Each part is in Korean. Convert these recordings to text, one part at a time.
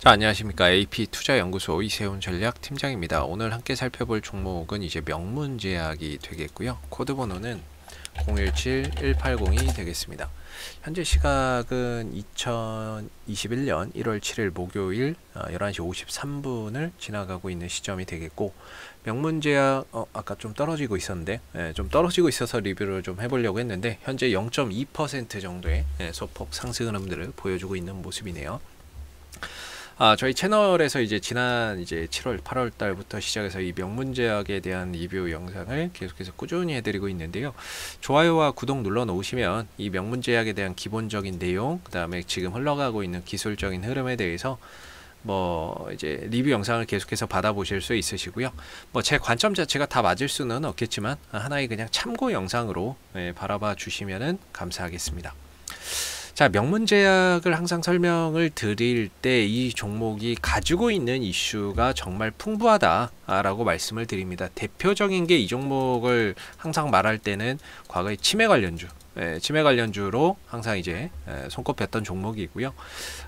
자 안녕하십니까 AP투자연구소 이세훈 전략팀장입니다. 오늘 함께 살펴볼 종목은 이제 명문제약이 되겠고요. 코드 번호는 017-1802 되겠습니다. 현재 시각은 2021년 1월 7일 목요일 11시 어, 53분을 지나가고 있는 시점이 되겠고 명문제약 어, 아까 좀 떨어지고 있었는데 예, 좀 떨어지고 있어서 리뷰를 좀 해보려고 했는데 현재 0.2% 정도의 예, 소폭 상승 흐름들을 보여주고 있는 모습이네요. 아, 저희 채널에서 이제 지난 이제 7월, 8월 달부터 시작해서 이 명문제약에 대한 리뷰 영상을 계속해서 꾸준히 해드리고 있는데요. 좋아요와 구독 눌러 놓으시면 이 명문제약에 대한 기본적인 내용, 그 다음에 지금 흘러가고 있는 기술적인 흐름에 대해서 뭐 이제 리뷰 영상을 계속해서 받아보실 수 있으시고요. 뭐 제 관점 자체가 다 맞을 수는 없겠지만 하나의 그냥 참고 영상으로 예, 바라봐 주시면 감사하겠습니다. 자, 명문제약을 항상 설명을 드릴 때 이 종목이 가지고 있는 이슈가 정말 풍부하다라고 말씀을 드립니다. 대표적인 게 이 종목을 항상 말할 때는 과거의 치매 관련주, 예, 치매 관련주로 항상 이제 예, 손꼽혔던 종목이고요.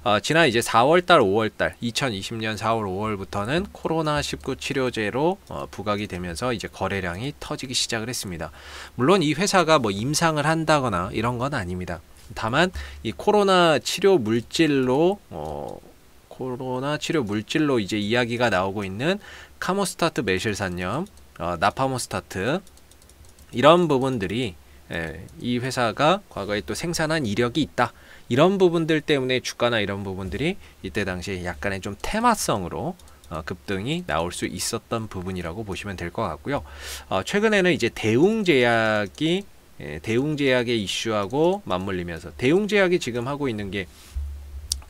어, 지난 이제 4월달, 5월달, 2020년 4월, 5월부터는 코로나 19 치료제로 어, 부각이 되면서 이제 거래량이 터지기 시작을 했습니다. 물론 이 회사가 뭐 임상을 한다거나 이런 건 아닙니다. 다만 이 코로나 치료 물질로 어, 코로나 치료 물질로 이제 이야기가 나오고 있는 카모스타트 메실산염, 어, 나파모스타트 이런 부분들이 예, 이 회사가 과거에 또 생산한 이력이 있다. 이런 부분들 때문에 주가나 이런 부분들이 이때 당시에 약간의 좀 테마성으로 어, 급등이 나올 수 있었던 부분이라고 보시면 될 것 같고요. 어, 최근에는 이제 대웅제약이 예, 대웅제약의 이슈하고 맞물리면서 대웅제약이 지금 하고 있는 게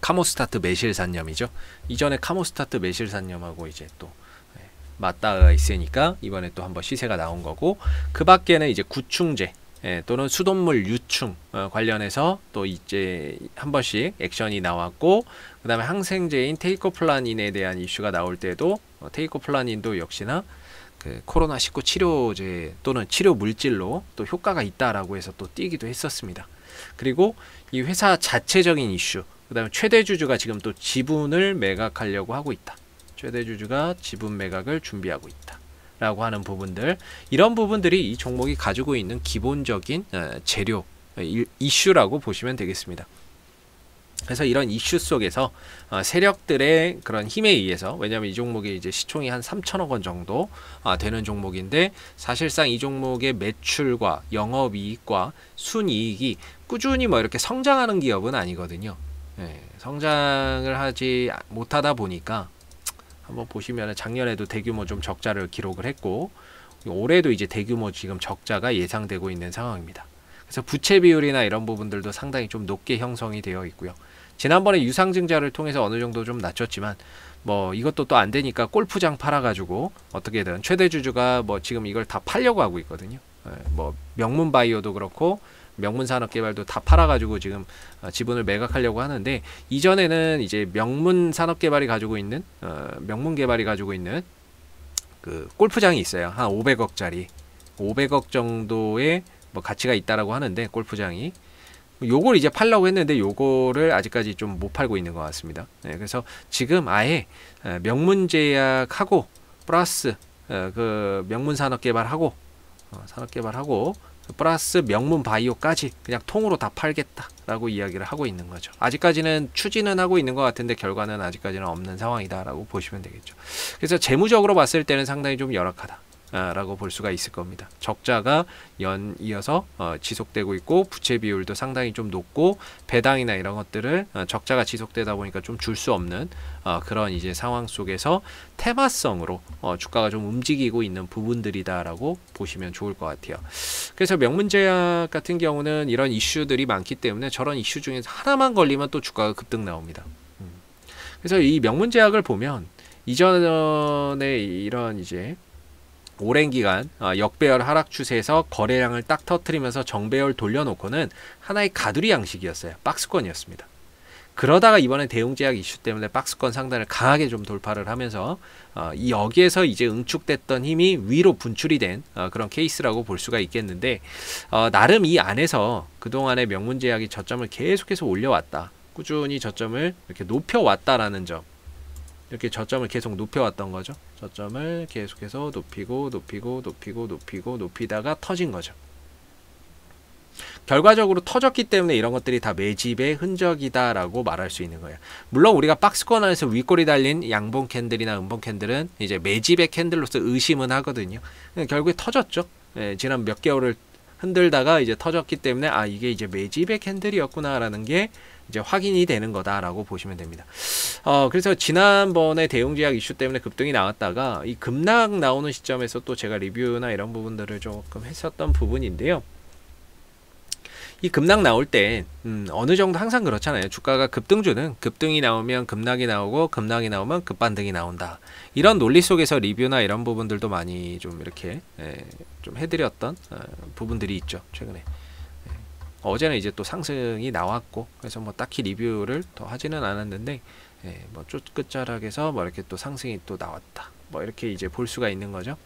카모스타트 매실산염이죠 이전에 카모스타트 매실산염하고 이제 또 예, 맞닿아 있으니까 이번에 또 한번 시세가 나온 거고 그 밖에는 이제 구충제 예, 또는 수돗물 유충 어, 관련해서 또 이제 한 번씩 액션이 나왔고 그 다음에 항생제인 테이코플라닌에 대한 이슈가 나올 때도 어, 테이코플라닌도 역시나 그 코로나 19 치료제 또는 치료 물질로 또 효과가 있다라고 해서 또 뛰기도 했었습니다. 그리고 이 회사 자체적인 이슈, 그다음에 최대 주주가 지금 또 지분을 매각하려고 하고 있다. 최대 주주가 지분 매각을 준비하고 있다. 라고 하는 부분들 이런 부분들이 이 종목이 가지고 있는 기본적인 어, 재료 어, 이슈라고 보시면 되겠습니다. 그래서 이런 이슈 속에서 어, 세력들의 그런 힘에 의해서 왜냐하면 이 종목이 이제 시총이 한 3천억 원 정도 아, 되는 종목인데 사실상 이 종목의 매출과 영업이익과 순이익이 꾸준히 뭐 이렇게 성장하는 기업은 아니거든요. 예, 성장을 하지 못하다 보니까 한번 보시면 작년에도 대규모 좀 적자를 기록을 했고 올해도 이제 대규모 지금 적자가 예상되고 있는 상황입니다. 그래서 부채 비율이나 이런 부분들도 상당히 좀 높게 형성이 되어 있고요. 지난번에 유상증자를 통해서 어느 정도 좀 낮췄지만 뭐 이것도 또 안 되니까 골프장 팔아가지고 어떻게든 최대 주주가 뭐 지금 이걸 다 팔려고 하고 있거든요. 예, 뭐 명문 바이오도 그렇고 명문 산업 개발도 다 팔아가지고 지금 어, 지분을 매각하려고 하는데 이전에는 이제 명문 산업 개발이 가지고 있는 어, 명문 개발이 가지고 있는 그 골프장이 있어요. 한 500억짜리 500억 정도의 뭐 가치가 있다라고 하는데 골프장이 요걸 이제 팔려고 했는데 요거를 아직까지 좀 못 팔고 있는 것 같습니다. 네, 그래서 지금 아예 명문제약하고 플러스 그 명문 산업 개발하고 어, 산업 개발하고 플러스 명문 바이오까지 그냥 통으로 다 팔겠다라고 이야기를 하고 있는 거죠. 아직까지는 추진은 하고 있는 것 같은데 결과는 아직까지는 없는 상황이다라고 보시면 되겠죠. 그래서 재무적으로 봤을 때는 상당히 좀 열악하다. 라고 볼 수가 있을 겁니다. 적자가 연 이어서 어, 지속되고 있고 부채 비율도 상당히 좀 높고 배당이나 이런 것들을 어, 적자가 지속되다 보니까 좀 줄 수 없는 어, 그런 이제 상황 속에서 테마성으로 주가가 좀 움직이고 있는 부분들이다라고 보시면 좋을 것 같아요. 그래서 명문제약 같은 경우는 이런 이슈들이 많기 때문에 저런 이슈 중에서 하나만 걸리면 또 주가가 급등 나옵니다. 음. 그래서 이 명문제약을 보면 이전에 이런 이제 오랜 기간 어, 역배열 하락 추세에서 거래량을 딱 터트리면서 정배열 돌려놓고는 하나의 가두리 양식이었어요. 박스권이었습니다. 그러다가 이번에 대웅제약 이슈 때문에 박스권 상단을 강하게 좀 돌파를 하면서 어, 여기에서 이제 응축됐던 힘이 위로 분출이 된 어, 그런 케이스라고 볼 수가 있겠는데 나름 이 안에서 그동안의 명문제약이 저점을 계속해서 올려왔다. 꾸준히 저점을 이렇게 높여왔다라는 점 이렇게 저점을 계속 높여왔던 거죠. 저점을 계속해서 높이고 높이고 높이고 높이고 높이다가 터진 거죠. 결과적으로 터졌기 때문에 이런 것들이 다 매집의 흔적이다라고 말할 수 있는 거예요. 물론 우리가 박스권 안에서 윗골이 달린 양봉 캔들이나 음봉 캔들은 이제 매집의 캔들로서 의심은 하거든요. 예, 결국에 터졌죠. 예, 지난 몇 개월을 흔들다가 이제 터졌기 때문에 아 이게 이제 매집의 캔들이었구나라는 게 이제 확인이 되는 거다라고 보시면 됩니다. 어 그래서 지난번에 대웅제약 이슈 때문에 급등이 나왔다가 이 급락 나오는 시점에서 또 제가 리뷰나 이런 부분들을 조금 했었던 부분인데요. 이 급락 나올 때 음, 어느 정도 항상 그렇잖아요. 주가가 급등주는 급등이 나오면 급락이 나오고 급락이 나오면 급반등이 나온다. 이런 논리 속에서 리뷰나 이런 부분들도 많이 좀 이렇게 예, 좀 해드렸던 어, 부분들이 있죠. 최근에 예. 어제는 이제 또 상승이 나왔고 그래서 뭐 딱히 리뷰를 더 하지는 않았는데 예, 뭐 끝자락에서 뭐 이렇게 또 상승이 또 나왔다. 뭐 이렇게 이제 볼 수가 있는 거죠.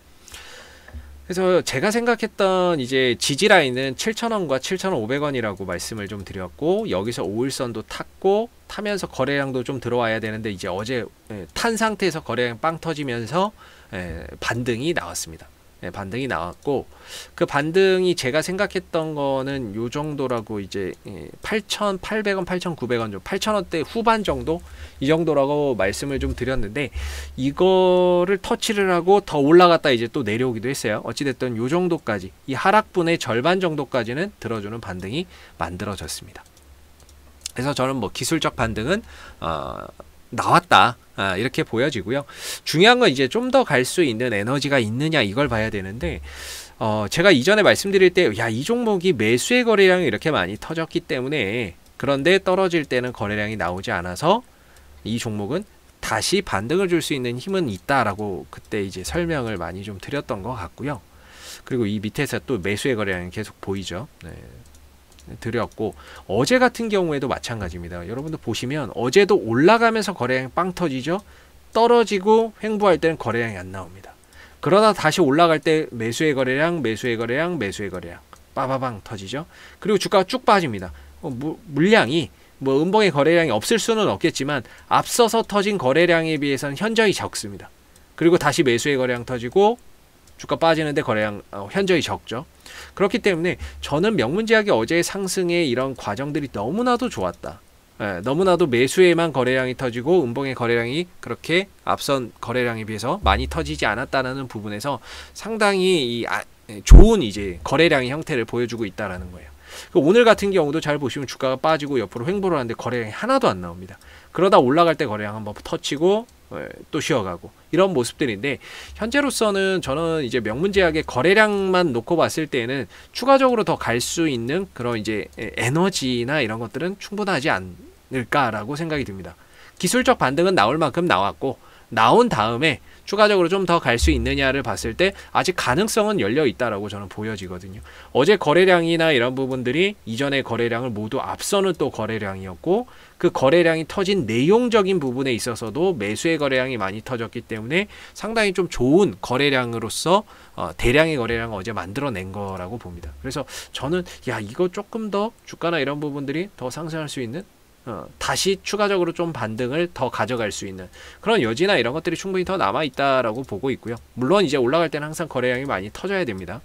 그래서 제가 생각했던 이제 지지 라인은 7,000원과 7,500원이라고 말씀을 좀 드렸고 여기서 5일선도 탔고 타면서 거래량도 좀 들어와야 되는데 이제 어제 예, 탄 상태에서 거래량 빵 터지면서 예, 반등이 나왔습니다. 네, 반등이 나왔고 그 반등이 제가 생각했던 거는 요 정도라고 이제 8,800원, 예, 8,900원 좀 8,000원대 후반 정도 이 정도라고 말씀을 좀 드렸는데 이거를 터치를 하고 더 올라갔다 이제 또 내려오기도 했어요. 어찌 됐든 요 정도까지 이 하락분의 절반 정도까지는 들어주는 반등이 만들어졌습니다. 그래서 저는 뭐 기술적 반등은 어 나왔다. 아, 이렇게 보여지고요. 중요한 건 이제 좀 더 갈 수 있는 에너지가 있느냐 이걸 봐야 되는데 어, 제가 이전에 말씀드릴 때 야, 이 종목이 매수의 거래량이 이렇게 많이 터졌기 때문에 그런데 떨어질 때는 거래량이 나오지 않아서 이 종목은 다시 반등을 줄 수 있는 힘은 있다라고 그때 이제 설명을 많이 좀 드렸던 것 같고요. 그리고 이 밑에서 또 매수의 거래량이 계속 보이죠. 네. 드렸고 어제 같은 경우에도 마찬가지입니다. 여러분들 보시면 어제도 올라가면서 거래량 이빵 터지죠. 떨어지고 횡보할 때는 거래량이 안 나옵니다. 그러다 다시 올라갈 때 매수의 거래량, 매수의 거래량, 매수의 거래량 빠바방 터지죠. 그리고 주가가 쭉 빠집니다. 어, 물, 물량이 뭐 은봉의 거래량이 없을 수는 없겠지만 앞서서 터진 거래량에 비해서는 현저히 적습니다. 그리고 다시 매수의 거래량 터지고 주가 빠지는데 거래량 어, 현저히 적죠. 그렇기 때문에 저는 명문제약이어제 상승의 이런 과정들이 너무나도 좋았다. 예, 너무나도 매수에만 거래량이 터지고 음봉의 거래량이 그렇게 앞선 거래량에 비해서 많이 터지지 않았다라는 부분에서 상당히 이 아, 예, 좋은 이제 거래량의 형태를 보여주고 있다라는 거예요. 그 오늘 같은 경우도 잘 보시면 주가가 빠지고 옆으로 횡보를 하는데 거래량이 하나도 안 나옵니다. 그러다 올라갈 때 거래량 한번 터치고 예, 또 쉬어가고 이런 모습들인데 현재로서는 저는 이제 명문제약의 거래량만 놓고 봤을 때는 추가적으로 더 갈 수 있는 그런 이제 에너지나 이런 것들은 충분하지 않을까라고 생각이 듭니다. 기술적 반등은 나올 만큼 나왔고 나온 다음에 추가적으로 좀 더 갈 수 있느냐를 봤을 때 아직 가능성은 열려 있다라고 저는 보여지거든요. 어제 거래량이나 이런 부분들이 이전의 거래량을 모두 앞서는 또 거래량이었고 그 거래량이 터진 내용적인 부분에 있어서도 매수의 거래량이 많이 터졌기 때문에 상당히 좀 좋은 거래량으로서 어, 대량의 거래량을 어제 만들어낸 거라고 봅니다. 그래서 저는 야 이거 조금 더 주가나 이런 부분들이 더 상승할 수 있는 어, 다시 추가적으로 좀 반등을 더 가져갈 수 있는 그런 여지나 이런 것들이 충분히 더 남아있다라고 보고 있고요. 물론 이제 올라갈 때는 항상 거래량이 많이 터져야 됩니다.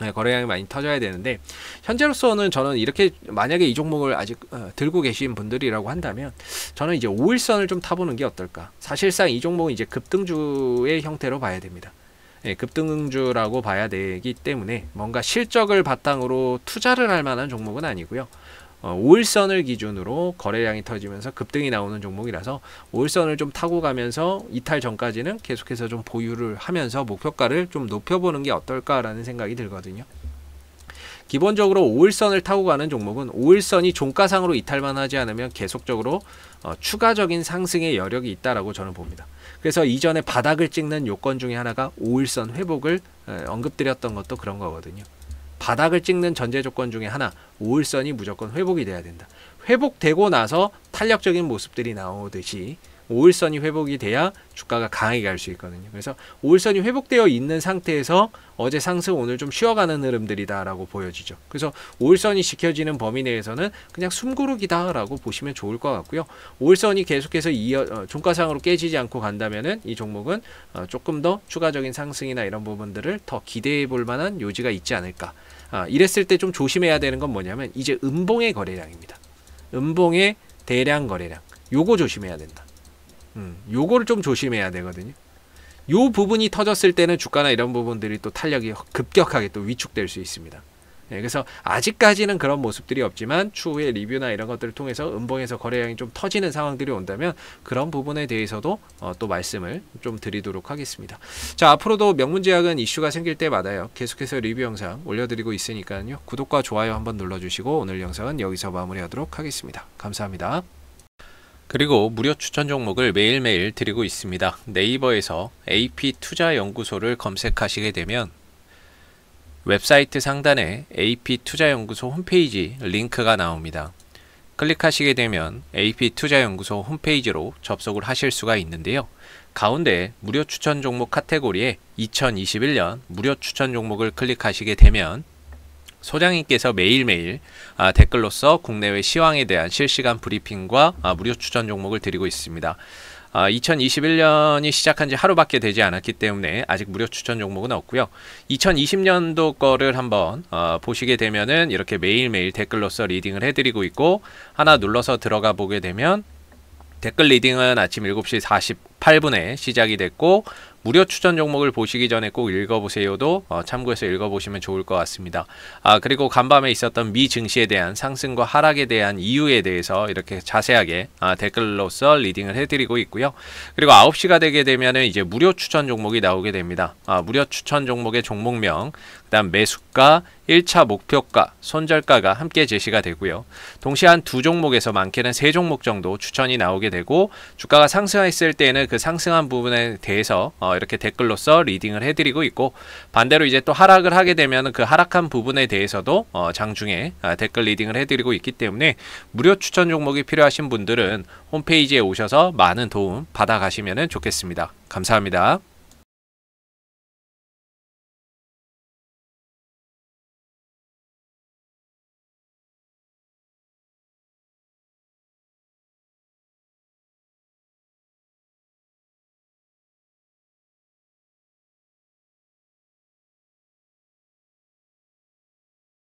네, 거래량이 많이 터져야 되는데 현재로서는 저는 이렇게 만약에 이 종목을 아직 어, 들고 계신 분들이라고 한다면 저는 이제 5일선을 좀 타보는 게 어떨까 사실상 이 종목은 이제 급등주의 형태로 봐야 됩니다 예, 급등주라고 봐야 되기 때문에 뭔가 실적을 바탕으로 투자를 할 만한 종목은 아니고요 어, 5일선을 기준으로 거래량이 터지면서 급등이 나오는 종목이라서 5일선을 좀 타고 가면서 이탈 전까지는 계속해서 좀 보유를 하면서 목표가를 좀 높여보는 게 어떨까라는 생각이 들거든요. 기본적으로 5일선을 타고 가는 종목은 5일선이 종가상으로 이탈만 하지 않으면 계속적으로 어, 추가적인 상승의 여력이 있다라고 저는 봅니다. 그래서 이전에 바닥을 찍는 요건 중에 하나가 5일선 회복을 에, 언급드렸던 것도 그런 거거든요. 바닥을 찍는 전제 조건 중에 하나 5일선이 무조건 회복이 돼야 된다. 회복되고 나서 탄력적인 모습들이 나오듯이 5일선이 회복이 돼야 주가가 강하게 갈 수 있거든요. 그래서 5일선이 회복되어 있는 상태에서 어제 상승 오늘 좀 쉬어가는 흐름들이다라고 보여지죠. 그래서 5일선이 지켜지는 범위 내에서는 그냥 숨고르기다라고 보시면 좋을 것 같고요. 5일선이 계속해서 이어, 어, 종가상으로 깨지지 않고 간다면은 이 종목은 어, 조금 더 추가적인 상승이나 이런 부분들을 더 기대해 볼 만한 요지가 있지 않을까. 아, 이랬을 때 좀 조심해야 되는 건 뭐냐면 이제 음봉의 거래량입니다. 음봉의 대량 거래량. 요거 조심해야 된다. 음, 요거를 좀 조심해야 되거든요. 요 부분이 터졌을 때는 주가나 이런 부분들이 또 탄력이 급격하게 또 위축될 수 있습니다. 예, 그래서 아직까지는 그런 모습들이 없지만 추후에 리뷰나 이런 것들을 통해서 음봉에서 거래량이 좀 터지는 상황들이 온다면 그런 부분에 대해서도 어, 또 말씀을 좀 드리도록 하겠습니다. 자 앞으로도 명문제약은 이슈가 생길 때마다요. 계속해서 리뷰 영상 올려드리고 있으니까요. 구독과 좋아요 한번 눌러주시고 오늘 영상은 여기서 마무리하도록 하겠습니다. 감사합니다. 그리고 무료 추천 종목을 매일매일 드리고 있습니다. 네이버에서 AP투자연구소를 검색하시게 되면 웹사이트 상단에 AP투자연구소 홈페이지 링크가 나옵니다. 클릭하시게 되면 AP투자연구소 홈페이지로 접속을 하실 수가 있는데요. 가운데 무료 추천 종목 카테고리에 2021년 무료 추천 종목을 클릭하시게 되면 소장님께서 매일매일 아, 댓글로써 국내외 시황에 대한 실시간 브리핑과 아, 무료 추천 종목을 드리고 있습니다. 어, 아, 2021년이 시작한 지 하루밖에 되지 않았기 때문에 아직 무료 추천 종목은 없고요. 2020년도 거를 한번 어, 보시게 되면은 이렇게 매일매일 댓글로서 리딩을 해드리고 있고 하나 눌러서 들어가 보게 되면 댓글 리딩은 아침 7시 48분에 시작이 됐고 무료 추천 종목을 보시기 전에 꼭 읽어보세요도 어, 참고해서 읽어보시면 좋을 것 같습니다. 아 그리고 간밤에 있었던 미 증시에 대한 상승과 하락에 대한 이유에 대해서 이렇게 자세하게 아, 댓글로써 리딩을 해드리고 있고요. 그리고 9시가 되게 되면은 이제 무료 추천 종목이 나오게 됩니다. 아, 무료 추천 종목의 종목명, 그다음 매수가, 1차 목표가, 손절가가 함께 제시가 되고요. 동시에 한 두 종목에서 많게는 세 종목 정도 추천이 나오게 되고 주가가 상승했을 때는 그 상승한 부분에 대해서 어, 이렇게 댓글로써 리딩을 해드리고 있고 반대로 이제 또 하락을 하게 되면 그 하락한 부분에 대해서도 어, 장중에 아, 댓글 리딩을 해드리고 있기 때문에 무료 추천 종목이 필요하신 분들은 홈페이지에 오셔서 많은 도움 받아가시면 좋겠습니다. 감사합니다.